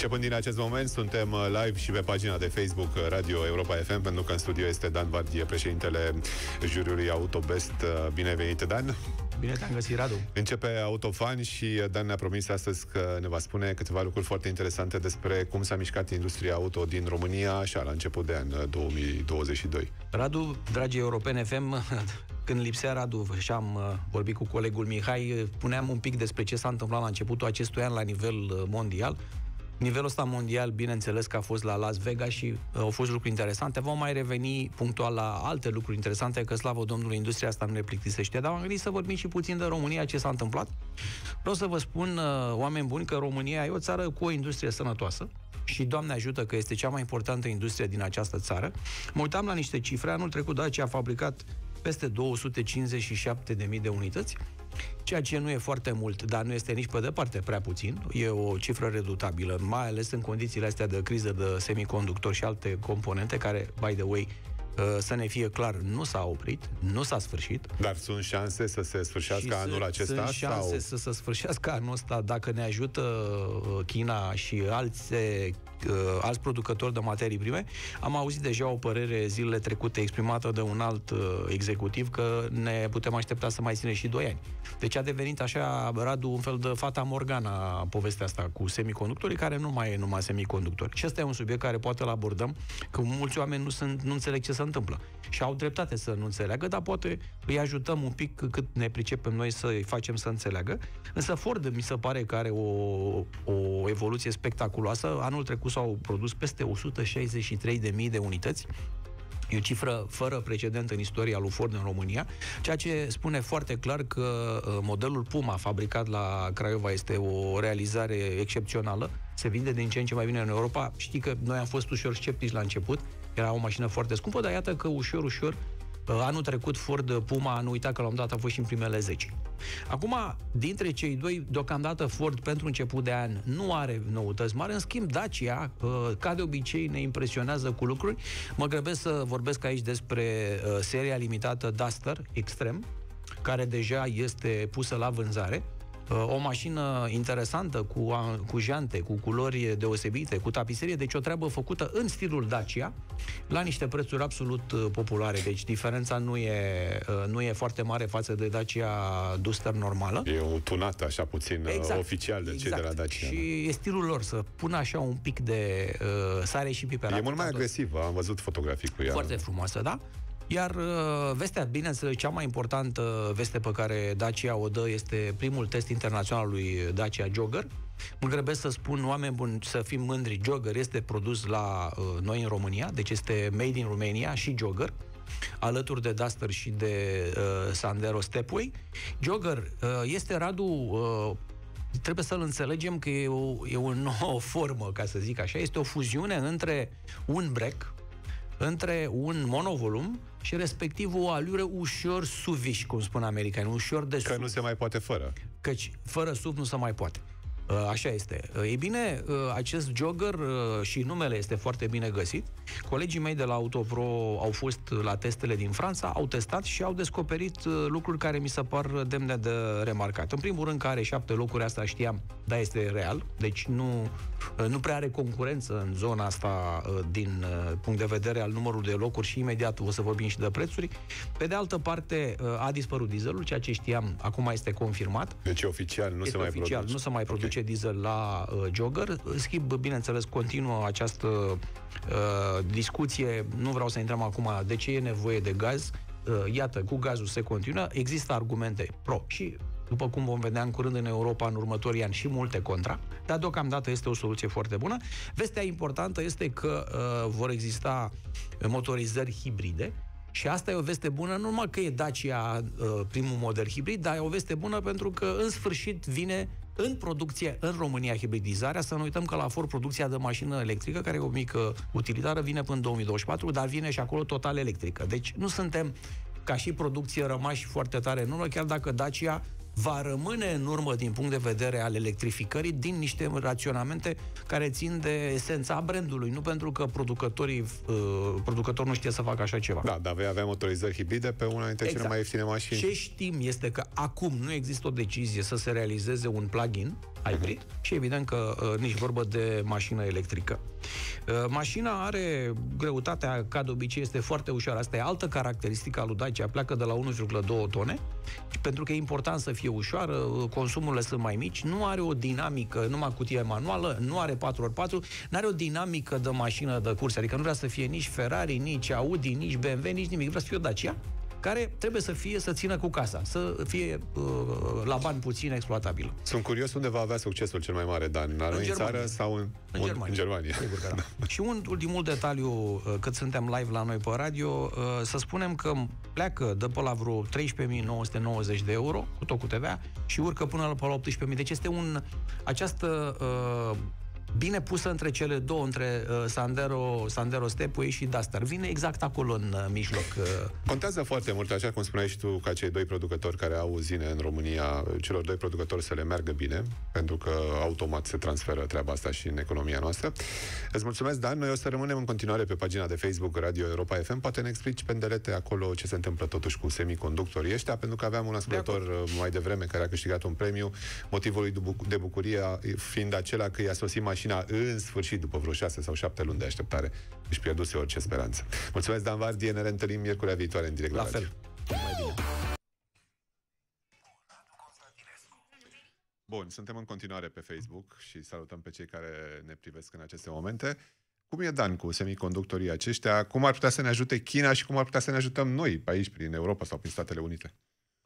Începând din acest moment, suntem uh, live și pe pagina de Facebook uh, Radio Europa FM, pentru că în studio este Dan Vardie, președintele juriului Autobest. Uh, bine venit, Dan! Bine te-am găsit, Radu! Începe Autofan și Dan ne-a promis astăzi că ne va spune câteva lucruri foarte interesante despre cum s-a mișcat industria auto din România, așa, la început de an 2022. Radu, dragii europene FM, când lipsea Radu și am vorbit cu colegul Mihai, puneam un pic despre ce s-a întâmplat la începutul acestui an la nivel mondial. Nivelul ăsta mondial, bineînțeles că a fost la Las Vegas și uh, au fost lucruri interesante. Vom mai reveni punctual la alte lucruri interesante, că slavă Domnului, industria asta nu ne plictisește, dar am gândit să vorbim și puțin de România, ce s-a întâmplat. Vreau să vă spun, uh, oameni buni, că România e o țară cu o industrie sănătoasă și, Doamne ajută, că este cea mai importantă industrie din această țară. Mă uitam la niște cifre, anul trecut Dacia a fabricat peste 257.000 de unități, ceea ce nu e foarte mult, dar nu este nici pe departe prea puțin. E o cifră redutabilă, mai ales în condițiile astea de criză de semiconductori și alte componente care, by the way, uh, să ne fie clar, nu s-a oprit, nu s-a sfârșit. Dar sunt șanse să se sfârșească și anul sunt, acesta? Sunt șanse sau... să se sfârșească anul ăsta dacă ne ajută uh, China și alte Uh, alți producători de materii prime. Am auzit deja o părere zilele trecute exprimată de un alt uh, executiv că ne putem aștepta să mai ține și 2 ani. Deci a devenit așa, Radu, un fel de fata Morgana povestea asta cu semiconductorii, care nu mai e numai semiconductori. Și ăsta e un subiect care poate îl abordăm, că mulți oameni nu, sunt, nu înțeleg ce se întâmplă. Și au dreptate să nu înțeleagă, dar poate îi ajutăm un pic cât ne pricepem noi să îi facem să înțeleagă. Însă Ford mi se pare că are o, o evoluție spectaculoasă. Anul trecut făcut sau produs peste 163.000 de unități, E o cifră fără precedent în istoria lui Ford în România, ceea ce spune foarte clar că uh, modelul Puma fabricat la Craiova este o realizare excepțională, se vinde din ce în ce mai bine în Europa. Știi că noi am fost ușor sceptici la început, era o mașină foarte scumpă, dar iată că ușor, ușor, uh, anul trecut Ford Puma, nu uita că la un dat a fost și în primele 10. Acum, dintre cei doi, deocamdată Ford pentru început de an nu are noutăți mari, în schimb Dacia, uh, ca de obicei, ne impresionează cu lucruri. Mă grăbesc să vorbesc aici despre uh, seria limitată Duster Extreme, care deja este pusă la vânzare o mașină interesantă cu, cu jante, cu culori deosebite, cu tapiserie, deci o treabă făcută în stilul Dacia, la niște prețuri absolut uh, populare. Deci diferența nu e, uh, nu e foarte mare față de Dacia Duster normală. E un tunat așa puțin uh, exact. oficial de exact. cei de la exact. Dacia. Și da. e stilul lor să pună așa un pic de uh, sare și piper. E mult mai agresiv am văzut fotografii cu ea. Foarte frumoasă, da? Iar uh, vestea, bineînțeles, cea mai importantă veste pe care Dacia o dă este primul test internațional al lui Dacia Jogger. Mă grăbesc să spun, oameni buni, să fim mândri, Jogger este produs la uh, noi în România, deci este made in Romania și Jogger alături de Duster și de uh, Sandero Stepway. Jogger uh, este Radu uh, trebuie să-l înțelegem că e o, e o nouă formă, ca să zic așa. Este o fuziune între un break, între un monovolum și respectiv o alură ușor suviș, cum spun americanii, ușor de sub. Că nu se mai poate fără. Căci fără sub nu se mai poate. Uh, așa este. Uh, Ei bine, uh, acest jogger și numele este foarte bine găsit. Colegii mei de la Autopro au fost la testele din Franța, au testat și au descoperit lucruri care mi se par demne de remarcat. În primul rând că are șapte locuri, asta știam, dar este real, deci nu, nu prea are concurență în zona asta din punct de vedere al numărului de locuri și imediat o să vorbim și de prețuri. Pe de altă parte, a dispărut dieselul, ceea ce știam acum este confirmat. Deci oficial nu este se mai oficial, produce. Nu se mai produce aduce diesel la uh, jogger. În schimb, bineînțeles, continuă această uh, discuție. Nu vreau să intrăm acum de ce e nevoie de gaz. Uh, iată, cu gazul se continuă. Există argumente pro și după cum vom vedea în curând în Europa în următorii ani și multe contra, dar deocamdată este o soluție foarte bună. Vestea importantă este că uh, vor exista motorizări hibride, și asta e o veste bună, nu numai că e Dacia uh, primul model hibrid, dar e o veste bună pentru că în sfârșit vine în producție în România hibridizarea, să nu uităm că la Ford producția de mașină electrică, care e o mică utilitară, vine până în 2024, dar vine și acolo total electrică. Deci nu suntem ca și producție rămași foarte tare în urmă, chiar dacă Dacia va rămâne în urmă din punct de vedere al electrificării din niște raționamente care țin de esența brandului, nu pentru că producătorii, uh, producătorul nu știe să facă așa ceva. Da, dar vei avea motorizări hibride pe una dintre exact. cele mai ieftine mașini. Ce știm este că acum nu există o decizie să se realizeze un plug-in, hybrid și evident că uh, nici vorbă de mașină electrică. Uh, mașina are greutatea, ca de obicei, este foarte ușoară. Asta e altă caracteristică a lui Dacia, pleacă de la 1,2 tone, pentru că e important să fie ușoară, uh, consumurile sunt mai mici, nu are o dinamică, numai cutie manuală, nu are 4x4, nu are o dinamică de mașină de curs, adică nu vrea să fie nici Ferrari, nici Audi, nici BMW, nici nimic, vrea să fie o Dacia care trebuie să fie să țină cu casa, să fie uh, la bani puțin exploatabilă. Sunt curios unde va avea succesul cel mai mare, Dan, în în țară sau în, în, un, Germania. în Germania. Sigur că da. da. Și un ultimul detaliu, uh, cât suntem live la noi pe radio, uh, să spunem că pleacă de pe la vreo 13.990 de euro, cu tot cu TVA, și urcă până la 18.000. Deci este un... Această uh, bine pusă între cele două, între uh, Sandero, Sandero Stepui și Duster. Vine exact acolo în uh, mijloc. Uh. Contează foarte mult, așa cum spuneai și tu, ca cei doi producători care au zine în România, celor doi producători să le meargă bine, pentru că automat se transferă treaba asta și în economia noastră. Îți mulțumesc, Dan. Noi o să rămânem în continuare pe pagina de Facebook Radio Europa FM. Poate ne explici pendelete acolo ce se întâmplă totuși cu semiconductorii ăștia, pentru că aveam un ascultător de uh, mai devreme care a câștigat un premiu, motivul lui de bucurie fiind acela că i-a sosit mașina mașina în sfârșit, după vreo șase sau șapte luni de așteptare. Își pierduse orice speranță. Mulțumesc, Dan Vardie, ne reîntâlnim miercurea viitoare în direct la, la fel. Bun, suntem în continuare pe Facebook și salutăm pe cei care ne privesc în aceste momente. Cum e Dan cu semiconductorii aceștia? Cum ar putea să ne ajute China și cum ar putea să ne ajutăm noi pe aici, prin Europa sau prin Statele Unite?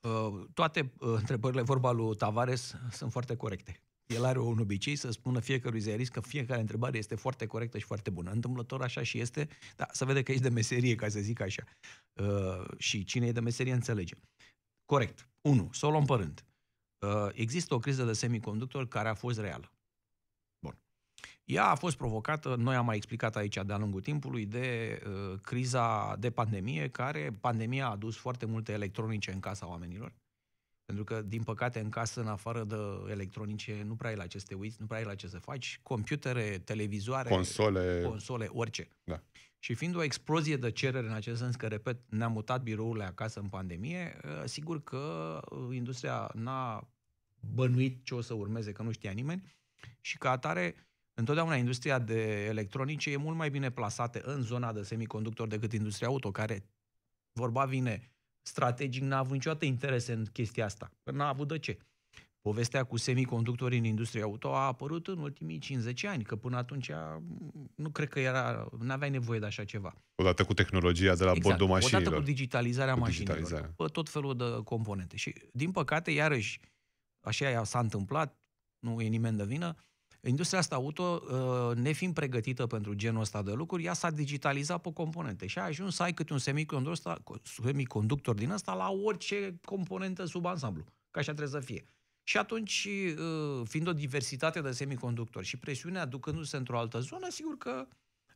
Uh, toate uh, întrebările, vorba lui Tavares, sunt foarte corecte. El are un obicei să spună fiecărui ziarist că fiecare întrebare este foarte corectă și foarte bună. Întâmplător așa și este, dar să vede că ești de meserie, ca să zic așa. Uh, și cine e de meserie înțelege. Corect. 1. Să o luăm pe rând. Uh, există o criză de semiconductor care a fost reală. Bun. Ea a fost provocată, noi am mai explicat aici de-a lungul timpului, de uh, criza de pandemie, care pandemia a adus foarte multe electronice în casa oamenilor pentru că, din păcate, în casă, în afară de electronice, nu prea ai la ce să te uiți, nu prea ai la ce să faci. Computere, televizoare, console, console orice. Da. Și fiind o explozie de cerere în acest sens, că, repet, ne-am mutat birourile acasă în pandemie, ă, sigur că ă, industria n-a bănuit ce o să urmeze, că nu știa nimeni, și ca atare, întotdeauna industria de electronice e mult mai bine plasată în zona de semiconductor decât industria auto, care, vorba vine, strategic n-a avut niciodată interes în chestia asta. Păi n-a avut de ce. Povestea cu semiconductorii în industria auto a apărut în ultimii 50 ani, că până atunci nu cred că era, n-aveai nevoie de așa ceva. Odată cu tehnologia de la exact, bordul mașinilor. Odată cu digitalizarea cu mașinilor, digitalizarea. tot felul de componente. Și, din păcate, iarăși, așa s-a întâmplat, nu e nimeni de vină, Industria asta auto, uh, nefiind pregătită pentru genul ăsta de lucruri, ea s-a digitalizat pe componente și a ajuns să ai câte un semiconductor, din asta la orice componentă sub ansamblu. Ca așa trebuie să fie. Și atunci, uh, fiind o diversitate de semiconductori și presiunea ducându-se într-o altă zonă, sigur că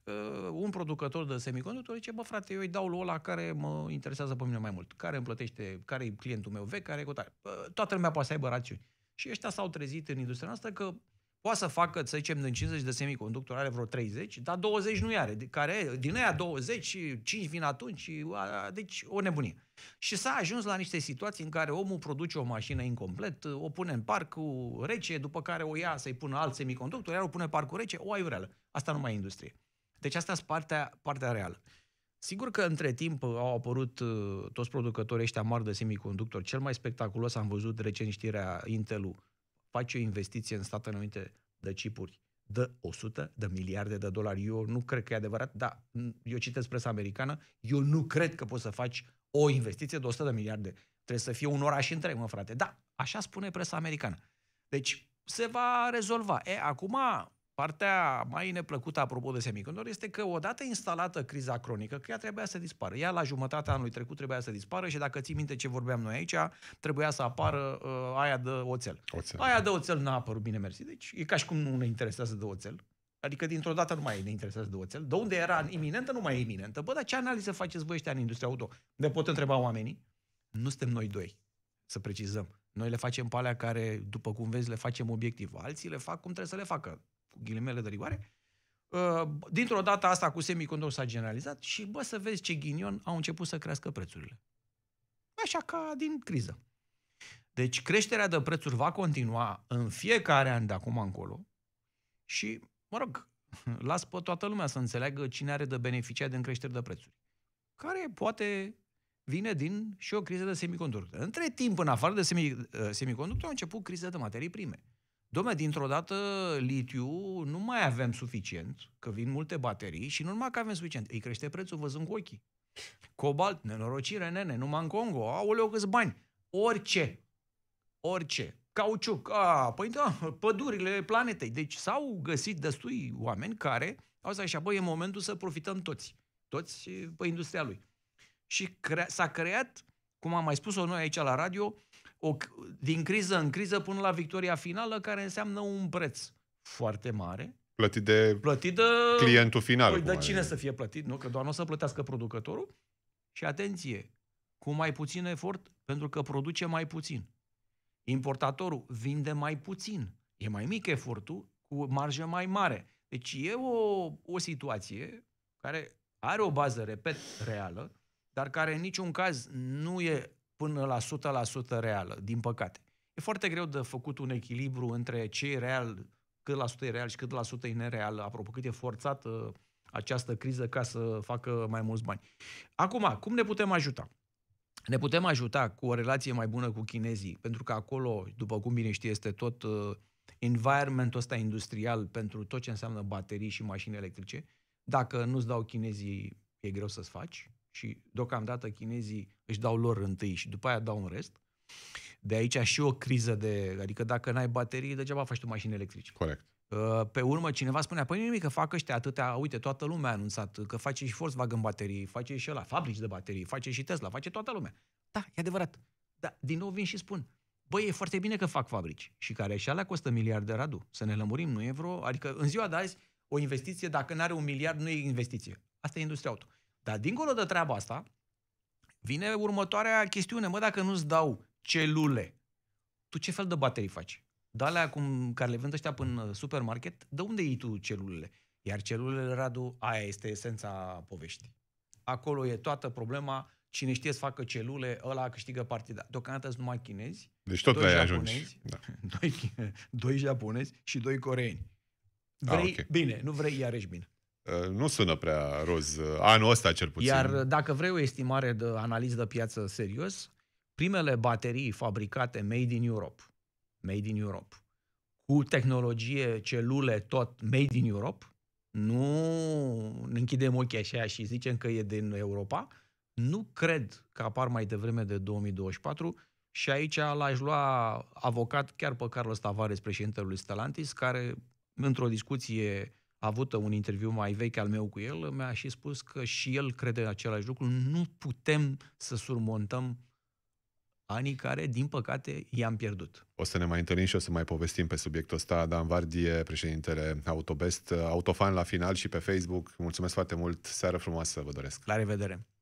uh, un producător de semiconductori zice, bă frate, eu îi dau lui ăla care mă interesează pe mine mai mult, care îmi plătește, care e clientul meu vechi, care e cu tare. Toată lumea poate să aibă rațiuni. Și ăștia s-au trezit în industria asta că Poate să facă, să zicem, din 50 de semiconductori are vreo 30, dar 20 nu are. Care, din aia 20, 5 vin atunci, deci o nebunie. Și s-a ajuns la niște situații în care omul produce o mașină incomplet, o pune în parcul rece, după care o ia să-i pună alt semiconductor, iar o pune în parcul rece, o aiureală. Asta nu mai e industrie. Deci asta e partea, partea reală. Sigur că între timp au apărut uh, toți producătorii ăștia mari de semiconductori. Cel mai spectaculos am văzut recent știrea Intel-ul faci o investiție în Statele Unite de chipuri de 100 de miliarde de dolari. Eu nu cred că e adevărat, dar eu citesc presa americană, eu nu cred că poți să faci o investiție de 100 de miliarde. Trebuie să fie un oraș întreg, mă frate. Da, așa spune presa americană. Deci se va rezolva. E, acum Partea mai neplăcută, apropo de semicondor, este că odată instalată criza cronică, că ea trebuia să dispară. Ea la jumătatea anului trecut trebuia să dispară și dacă ții minte ce vorbeam noi aici, trebuia să apară uh, aia de oțel. oțel. Aia de oțel n-a apărut, bine mersi. Deci e ca și cum nu ne interesează de oțel. Adică dintr-o dată nu mai ne interesează de oțel. De unde era iminentă, nu mai e iminentă. Bă, dar ce analiză faceți voi ăștia în industria auto? Ne pot întreba oamenii? Nu suntem noi doi, să precizăm. Noi le facem pe alea care, după cum vezi, le facem obiectiv. Alții le fac cum trebuie să le facă ghilimele de rigoare, uh, dintr-o dată asta cu semicondor s-a generalizat și bă să vezi ce ghinion au început să crească prețurile. Așa ca din criză. Deci creșterea de prețuri va continua în fiecare an de acum încolo și, mă rog, las pe toată lumea să înțeleagă cine are de beneficiat din creșteri de prețuri. Care poate vine din și o criză de semiconductor. Între timp, în afară de semiconductori, uh, semiconductor, au început criza de materii prime. Dom'le, dintr-o dată litiu nu mai avem suficient, că vin multe baterii și nu numai că avem suficient, îi crește prețul văzând cu ochii. Cobalt, nenorocire, nene, numai în Congo, aoleu câți bani, orice, orice, cauciuc, a, păi da, pădurile planetei. Deci s-au găsit destui oameni care au zis așa, băi, e momentul să profităm toți, toți pe păi, industria lui. Și crea- s-a creat, cum am mai spus-o noi aici la radio, o, din criză în criză până la victoria finală, care înseamnă un preț foarte mare. Plătit de, plătit de clientul final. Păi, de cine are. să fie plătit, nu? Că doar nu o să plătească producătorul. Și atenție, cu mai puțin efort, pentru că produce mai puțin. Importatorul vinde mai puțin. E mai mic efortul, cu marjă mai mare. Deci e o, o situație care are o bază, repet, reală, dar care în niciun caz nu e până la 100% reală, din păcate. E foarte greu de făcut un echilibru între ce e real, cât la sută e real și cât la sută e nereal, apropo cât e forțată această criză ca să facă mai mulți bani. Acum, cum ne putem ajuta? Ne putem ajuta cu o relație mai bună cu chinezii, pentru că acolo, după cum bine știi, este tot uh, environmentul ăsta industrial pentru tot ce înseamnă baterii și mașini electrice. Dacă nu-ți dau chinezii, e greu să-ți faci și deocamdată chinezii își dau lor întâi și după aia dau un rest. De aici și o criză de... Adică dacă n-ai baterii, degeaba faci tu mașini electrice. Corect. Uh, pe urmă, cineva spunea, păi nimic, că fac ăștia atâtea, uite, toată lumea a anunțat că face și Volkswagen baterii, face și la fabrici de baterii, face și Tesla, face toată lumea. Da, e adevărat. Dar din nou vin și spun, băi, e foarte bine că fac fabrici și care și alea costă miliarde, Radu, să ne lămurim, nu e vreo... Adică în ziua de azi, o investiție, dacă nu are un miliard, nu e investiție. Asta e industria auto. Dar dincolo de treaba asta, vine următoarea chestiune. Mă, dacă nu-ți dau celule, tu ce fel de baterii faci? Da, alea cum, care le vând ăștia până supermarket, de unde iei tu celulele? Iar celulele, Radu, aia este esența poveștii. Acolo e toată problema. Cine știe să facă celule, ăla câștigă partida. Deocamdată sunt numai chinezi. Deci tot doi, japonezi, Da. Doi, doi japonezi și doi coreeni. Ah, vrei, ah, okay. bine, nu vrei, iarăși bine. Uh, nu sună prea roz, uh, anul ăsta cel puțin. Iar dacă vrei o estimare de analiză de piață serios, primele baterii fabricate made in Europe, made in Europe, cu tehnologie celule tot made in Europe, nu ne închidem ochii așa și zicem că e din Europa, nu cred că apar mai devreme de 2024 și aici l-aș lua avocat chiar pe Carlos Tavares, președintele lui Stellantis, care într-o discuție avut un interviu mai vechi al meu cu el, mi-a și spus că și el crede același lucru. Nu putem să surmontăm anii care, din păcate, i-am pierdut. O să ne mai întâlnim și o să mai povestim pe subiectul ăsta. Dan Vardie, președintele Autobest, Autofan la final și pe Facebook. Mulțumesc foarte mult, seară frumoasă vă doresc! La revedere!